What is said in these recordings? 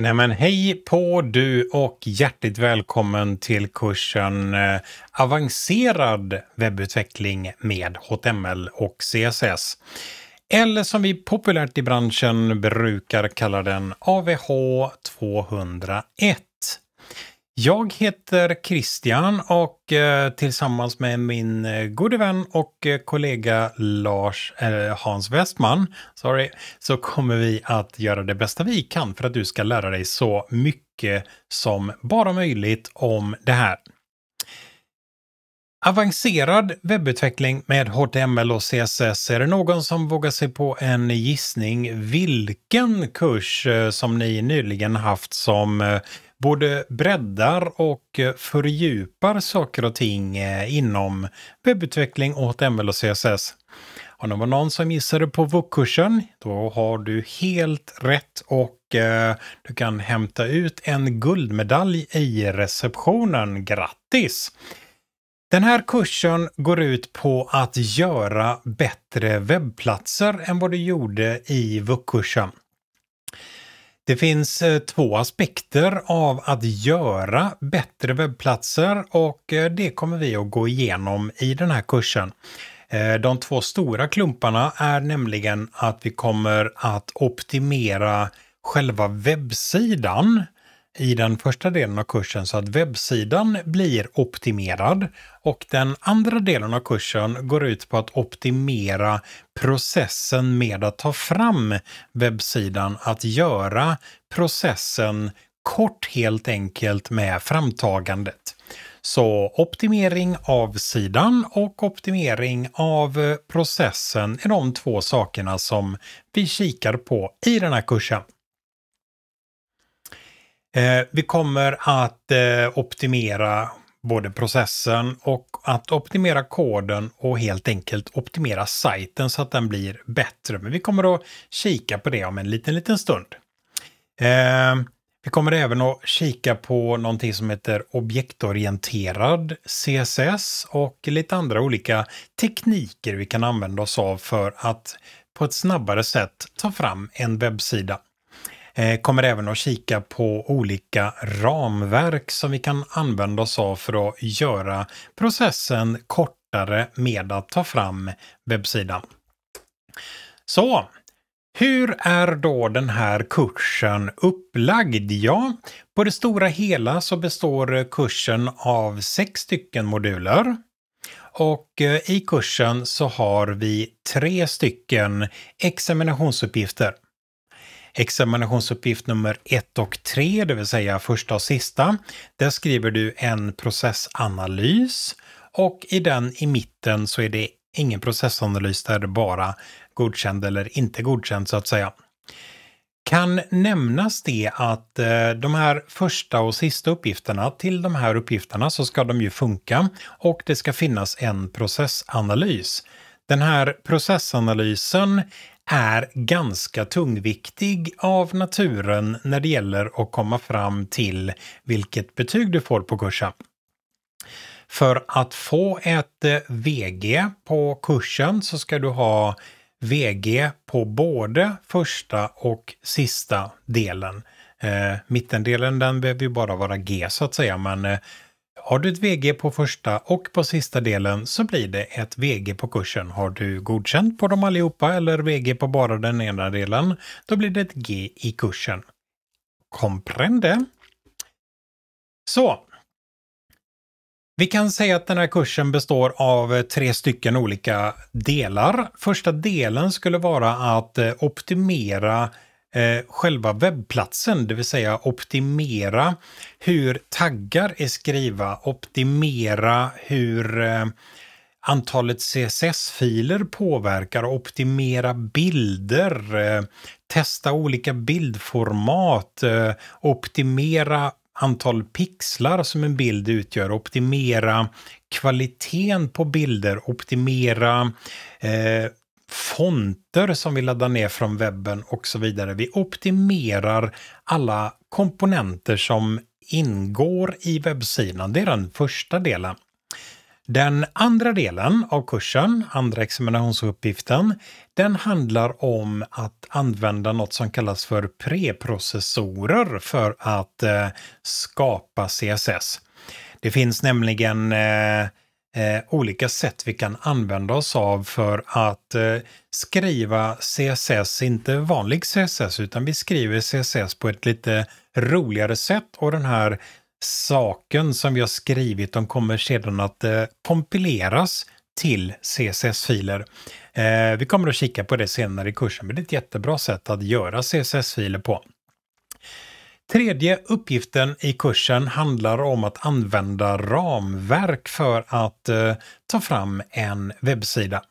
Nej men hej på du och hjärtligt välkommen till kursen eh, Avancerad webbutveckling med HTML och CSS. Eller som vi populärt i branschen brukar kalla den AVH 201. Jag heter Christian och eh, tillsammans med min eh, gode vän och eh, kollega Lars, eh, Hans Westman, sorry, så kommer vi att göra det bästa vi kan för att du ska lära dig så mycket som bara möjligt om det här. Avancerad webbutveckling med HTML och CSS. Är det någon som vågar sig på en gissning vilken kurs som ni nyligen haft som både breddar och fördjupar saker och ting eh, inom webbutveckling, HTML och CSS. Om det var någon som gissade på VOOC-kursen, då har du helt rätt och eh, du kan hämta ut en guldmedalj i receptionen. Grattis! Den här kursen går ut på att göra bättre webbplatser än vad du gjorde i VUC-kursen. Det finns eh, två aspekter av att göra bättre webbplatser och eh, det kommer vi att gå igenom i den här kursen. Eh, de två stora klumparna är nämligen att vi kommer att optimera själva webbsidan i den första delen av kursen så att webbsidan blir optimerad och den andra delen av kursen går ut på att optimera processen med att ta fram webbsidan, att göra processen kort helt enkelt med framtagandet. Så optimering av sidan och optimering av processen är de två sakerna som vi kikar på i den här kursen. Eh, vi kommer att eh, optimera både processen och att optimera koden och helt enkelt optimera sajten så att den blir bättre. Men vi kommer att kika på det om en liten, liten stund. Eh, vi kommer även att kika på någonting som heter objektorienterad CSS och lite andra olika tekniker vi kan använda oss av för att på ett snabbare sätt ta fram en webbsida. Eh, kommer även att kika på olika ramverk som vi kan använda oss av för att göra processen kortare med att ta fram webbsidan. Så, hur är då den här kursen upplagd? Ja, på det stora hela så består kursen av sex stycken moduler. Och eh, i kursen så har vi tre stycken examinationsuppgifter examinationsuppgift nummer 1 och 3, det vill säga första och sista. Där skriver du en processanalys och i den i mitten så är det ingen processanalys där det bara godkänd eller inte godkänd så att säga. Kan nämnas det att eh, de här första och sista uppgifterna till de här uppgifterna så ska de ju funka och det ska finnas en processanalys. Den här processanalysen är ganska tungviktig av naturen när det gäller att komma fram till vilket betyg du får på kursen. För att få ett eh, VG på kursen så ska du ha VG på både första och sista delen. Eh, mittendelen den behöver ju bara vara G så att säga men eh, har du ett VG på första och på sista delen så blir det ett VG på kursen. Har du godkänt på dem allihopa eller VG på bara den ena delen, då blir det ett G i kursen. Comprende? Så. Vi kan säga att den här kursen består av tre stycken olika delar. Första delen skulle vara att optimera Eh, själva webbplatsen, det vill säga optimera hur taggar är skriva, optimera hur eh, antalet CSS-filer påverkar, optimera bilder, eh, testa olika bildformat, optimera antal pixlar som en bild utgör, optimera kvaliteten på bilder, optimera eh, fonter som vi laddar ner från webben och så vidare. Vi optimerar alla komponenter som ingår i webbsidan. Det är den första delen. Den andra delen av kursen, andra examinationsuppgiften, den handlar om att använda något som kallas för preprocessorer för att eh, skapa CSS. Det finns nämligen eh, Eh, olika sätt vi kan använda oss av för att eh, skriva CSS, inte vanlig CSS, utan vi skriver CSS på ett lite roligare sätt och den här saken som vi har skrivit, de kommer sedan att eh, kompileras till CSS-filer. Eh, vi kommer att kika på det senare i kursen, men det är ett jättebra sätt att göra CSS-filer på. Tredje uppgiften i kursen handlar om att använda ramverk för att eh, ta fram en webbsida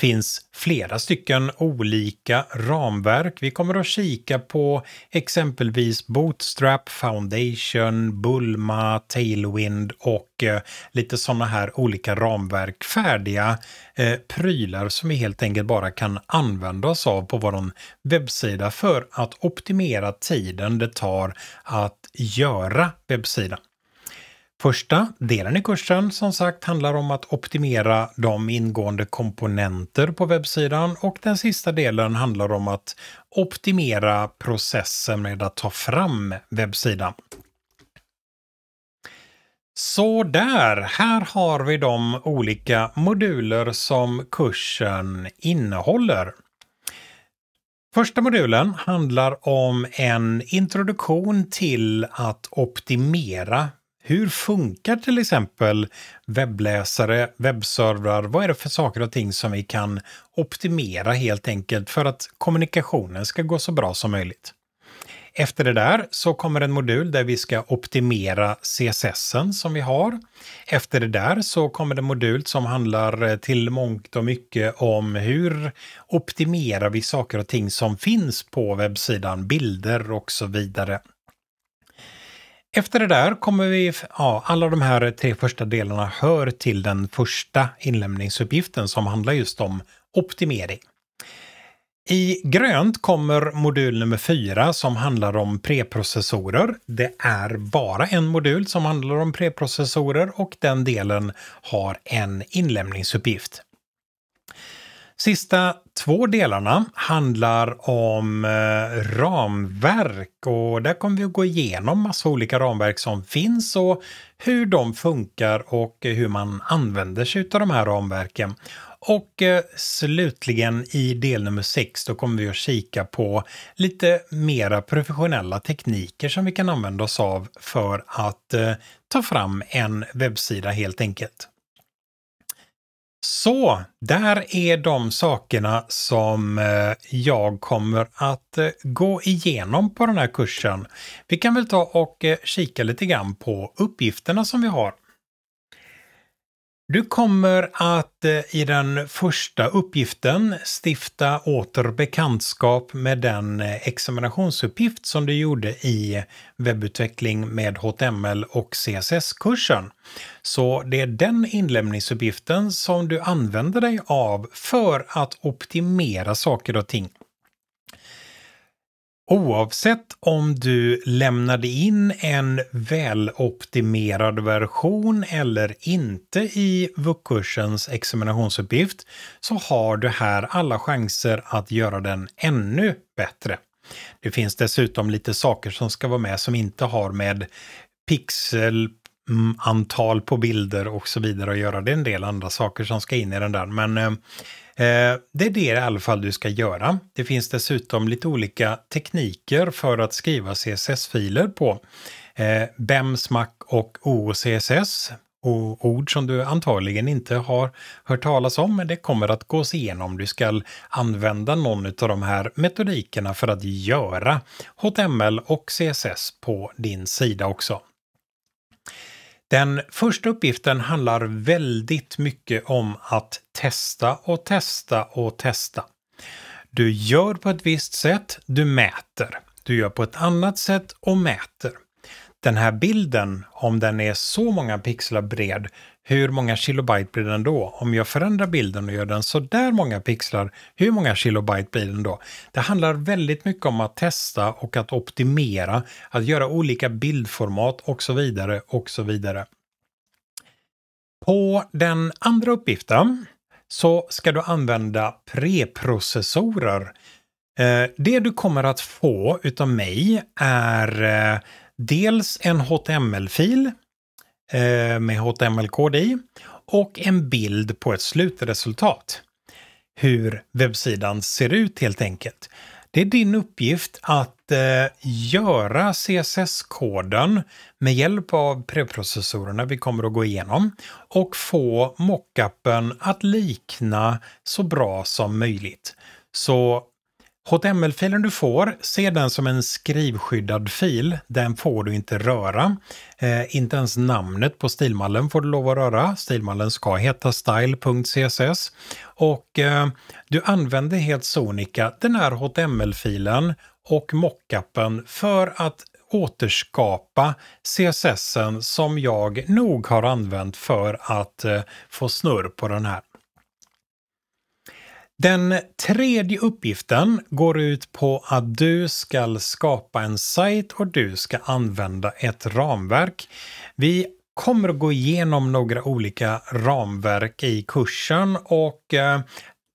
finns flera stycken olika ramverk. Vi kommer att kika på exempelvis Bootstrap, Foundation, Bulma, Tailwind och eh, lite sådana här olika ramverk, färdiga eh, prylar som vi helt enkelt bara kan använda oss av på vår webbsida för att optimera tiden det tar att göra webbsidan. Första delen i kursen som sagt handlar om att optimera de ingående komponenter på webbsidan och den sista delen handlar om att optimera processen med att ta fram webbsidan. Så där, här har vi de olika moduler som kursen innehåller. Första modulen handlar om en introduktion till att optimera hur funkar till exempel webbläsare, webbservrar? Vad är det för saker och ting som vi kan optimera helt enkelt för att kommunikationen ska gå så bra som möjligt? Efter det där så kommer en modul där vi ska optimera CSS som vi har. Efter det där så kommer det en modul som handlar eh, till mångt och mycket om hur optimerar vi saker och ting som finns på webbsidan, bilder och så vidare. Efter det där kommer vi, ja, alla de här tre första delarna hör till den första inlämningsuppgiften som handlar just om optimering. I grönt kommer modul nummer 4 som handlar om preprocessorer. Det är bara en modul som handlar om preprocessorer och den delen har en inlämningsuppgift. Sista två delarna handlar om eh, ramverk och där kommer vi att gå igenom massa olika ramverk som finns och hur de funkar och hur man använder sig av de här ramverken. Och eh, slutligen i del nummer 6 då kommer vi att kika på lite mera professionella tekniker som vi kan använda oss av för att eh, ta fram en webbsida helt enkelt. Så, där är de sakerna som eh, jag kommer att eh, gå igenom på den här kursen. Vi kan väl ta och eh, kika lite grann på uppgifterna som vi har. Du kommer att eh, i den första uppgiften stifta åter bekantskap med den eh, examinationsuppgift som du gjorde i webbutveckling med HTML och CSS-kursen. Så det är den inlämningsuppgiften som du använder dig av för att optimera saker och ting. Oavsett om du lämnade in en väloptimerad version eller inte i VUC-kursens examinationsuppgift så har du här alla chanser att göra den ännu bättre. Det finns dessutom lite saker som ska vara med som inte har med pixel mm, antal på bilder och så vidare att göra. Det är en del andra saker som ska in i den där, men eh, Eh, det är det i alla fall du ska göra. Det finns dessutom lite olika tekniker för att skriva CSS-filer på. Eh, BEM, SMAC och OOCSS ord som du antagligen inte har hört talas om, men det kommer att gås igenom. Du ska använda någon av de här metodikerna för att göra HTML och CSS på din sida också. Den första uppgiften handlar väldigt mycket om att testa och testa och testa. Du gör på ett visst sätt, du mäter. Du gör på ett annat sätt och mäter. Den här bilden, om den är så många pixlar bred, hur många kilobyte blir den då? Om jag förändrar bilden och gör den så där många pixlar, hur många kilobyte blir den då? Det handlar väldigt mycket om att testa och att optimera, att göra olika bildformat och så vidare och så vidare. På den andra uppgiften så ska du använda preprocessorer. Eh, det du kommer att få utav mig är eh, dels en HTML-fil Eh, med HTML-kod i och en bild på ett slutresultat. Hur webbsidan ser ut helt enkelt. Det är din uppgift att eh, göra CSS-koden med hjälp av preprocessorerna vi kommer att gå igenom och få mockupen att likna så bra som möjligt. Så HTML-filen du får, se den som en skrivskyddad fil. Den får du inte röra. Eh, inte ens namnet på stilmallen får du lov att röra. Stilmallen ska heta style.css. Och eh, du använder helt sonika den här HTML-filen och mockupen för att återskapa CSS som jag nog har använt för att eh, få snurr på den här den tredje uppgiften går ut på att du ska skapa en sajt och du ska använda ett ramverk. Vi kommer att gå igenom några olika ramverk i kursen och eh,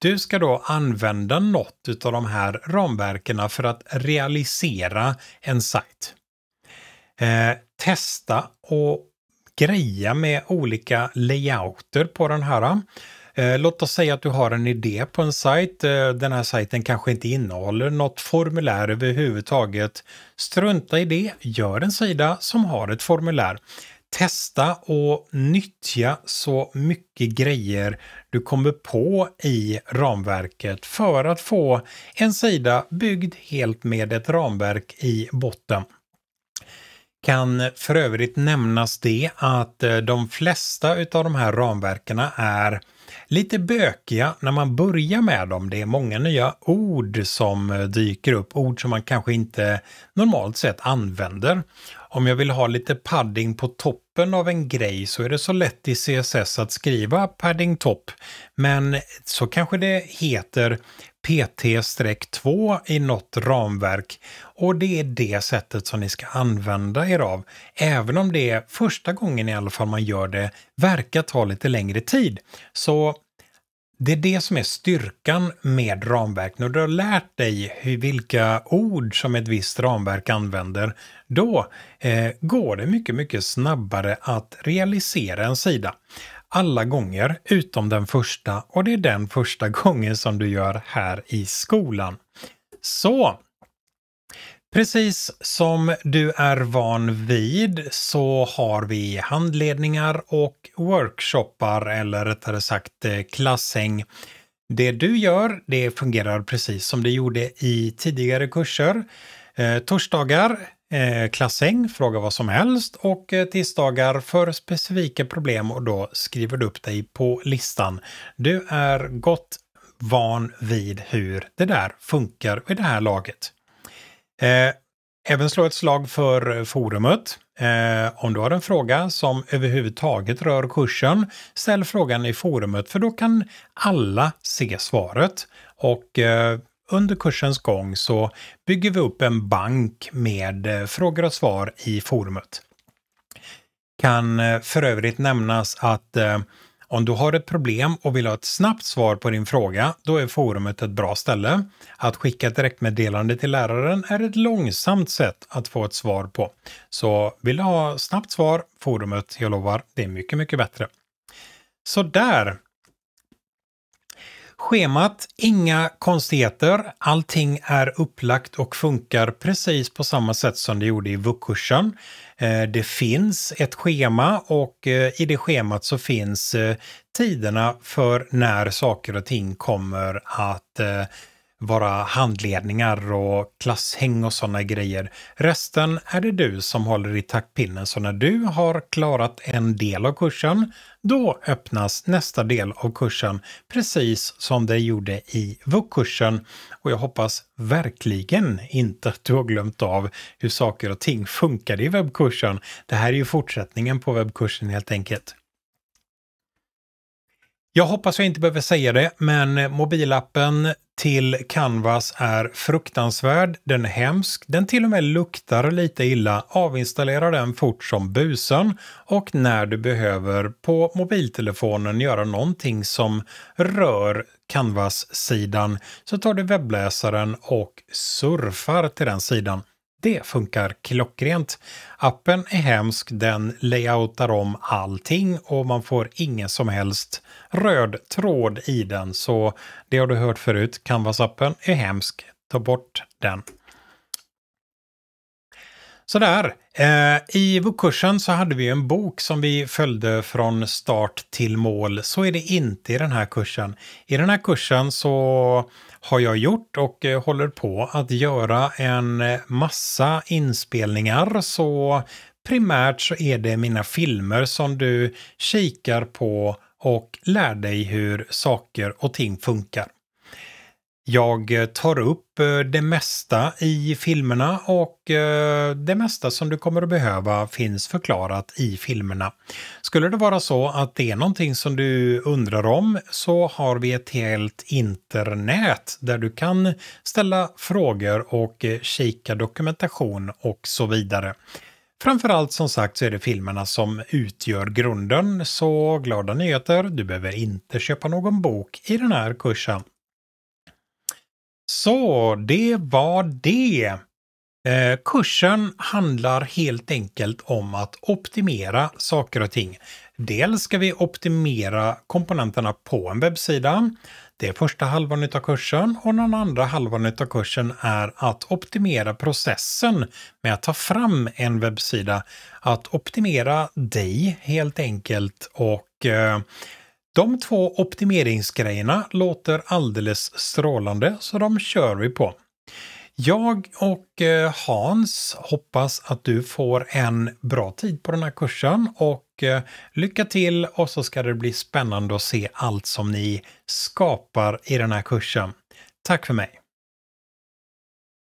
du ska då använda något av de här ramverken för att realisera en sajt. Eh, testa och greja med olika layouter på den här. Eh, låt oss säga att du har en idé på en sajt. Eh, den här sajten kanske inte innehåller något formulär överhuvudtaget. Strunta i det, gör en sida som har ett formulär. Testa och nyttja så mycket grejer du kommer på i ramverket för att få en sida byggd helt med ett ramverk i botten kan för övrigt nämnas det att eh, de flesta utav de här ramverkena är lite bökiga när man börjar med dem. Det är många nya ord som eh, dyker upp, ord som man kanske inte normalt sett använder. Om jag vill ha lite padding på toppen av en grej så är det så lätt i CSS att skriva padding top, men så kanske det heter PT-2 i något ramverk och det är det sättet som ni ska använda er av. Även om det är första gången i alla fall man gör det verkar ta lite längre tid. Så det är det som är styrkan med ramverk. När du har lärt dig hur, vilka ord som ett visst ramverk använder, då eh, går det mycket, mycket snabbare att realisera en sida alla gånger utom den första och det är den första gången som du gör här i skolan. Så Precis som du är van vid så har vi handledningar och workshoppar eller rättare sagt eh, klasshäng. Det du gör, det fungerar precis som det gjorde i tidigare kurser. Eh, torsdagar Eh, Klassäng, fråga vad som helst och eh, tisdagar för specifika problem och då skriver du upp dig på listan. Du är gott van vid hur det där funkar i det här laget. Eh, även slå ett slag för forumet. om du har en fråga som överhuvudtaget rör kursen, ställ frågan i forumet för då kan alla se svaret. Och under kursens gång så bygger vi upp en bank med eh, frågor och svar i forumet. Kan eh, för övrigt nämnas att eh, om du har ett problem och vill ha ett snabbt svar på din fråga, då är forumet ett bra ställe. Att skicka ett direktmeddelande till läraren är ett långsamt sätt att få ett svar på. Så vill du ha snabbt svar, forumet, jag lovar, det är mycket, mycket bättre. Så där, Schemat, inga konstigheter. Allting är upplagt och funkar precis på samma sätt som det gjorde i VUC-kursen. Eh, det finns ett schema och eh, i det schemat så finns eh, tiderna för när saker och ting kommer att vara handledningar och klasshäng och sådana grejer. Resten är det du som håller i taktpinnen så när du har klarat en del av kursen, då öppnas nästa del av kursen precis som det gjorde i VUX-kursen. Och jag hoppas verkligen inte att du har glömt av hur saker och ting funkade i webbkursen. Det här är ju fortsättningen på webbkursen helt enkelt. Jag hoppas jag inte behöver säga det, men mobilappen till Canvas är fruktansvärd, den är hemsk, den till och med luktar lite illa. Avinstallera den fort som busen och när du behöver på mobiltelefonen göra någonting som rör Canvas-sidan så tar du webbläsaren och surfar till den sidan. Det funkar klockrent. Appen är hemsk, den layoutar om allting och man får ingen som helst röd tråd i den. Så det har du hört förut, Canvas-appen är hemsk. Ta bort den. Sådär. Eh, I VUK-kursen så hade vi en bok som vi följde från start till mål. Så är det inte i den här kursen. I den här kursen så har jag gjort och eh, håller på att göra en massa inspelningar. Så primärt så är det mina filmer som du kikar på och lär dig hur saker och ting funkar. Jag eh, tar upp eh, det mesta i filmerna och eh, det mesta som du kommer att behöva finns förklarat i filmerna. Skulle det vara så att det är någonting som du undrar om så har vi ett helt internet där du kan ställa frågor och kika dokumentation och så vidare. Framförallt som sagt så är det filmerna som utgör grunden, så glada nyheter, du behöver inte köpa någon bok i den här kursen. Så det var det. Eh, kursen handlar helt enkelt om att optimera saker och ting. Dels ska vi optimera komponenterna på en webbsida. Det är första halvan av kursen och den andra halvan av kursen är att optimera processen med att ta fram en webbsida. Att optimera dig helt enkelt och eh, de två optimeringsgrejerna låter alldeles strålande så de kör vi på. Jag och eh, Hans hoppas att du får en bra tid på den här kursen och eh, lycka till och så ska det bli spännande att se allt som ni skapar i den här kursen. Tack för mig!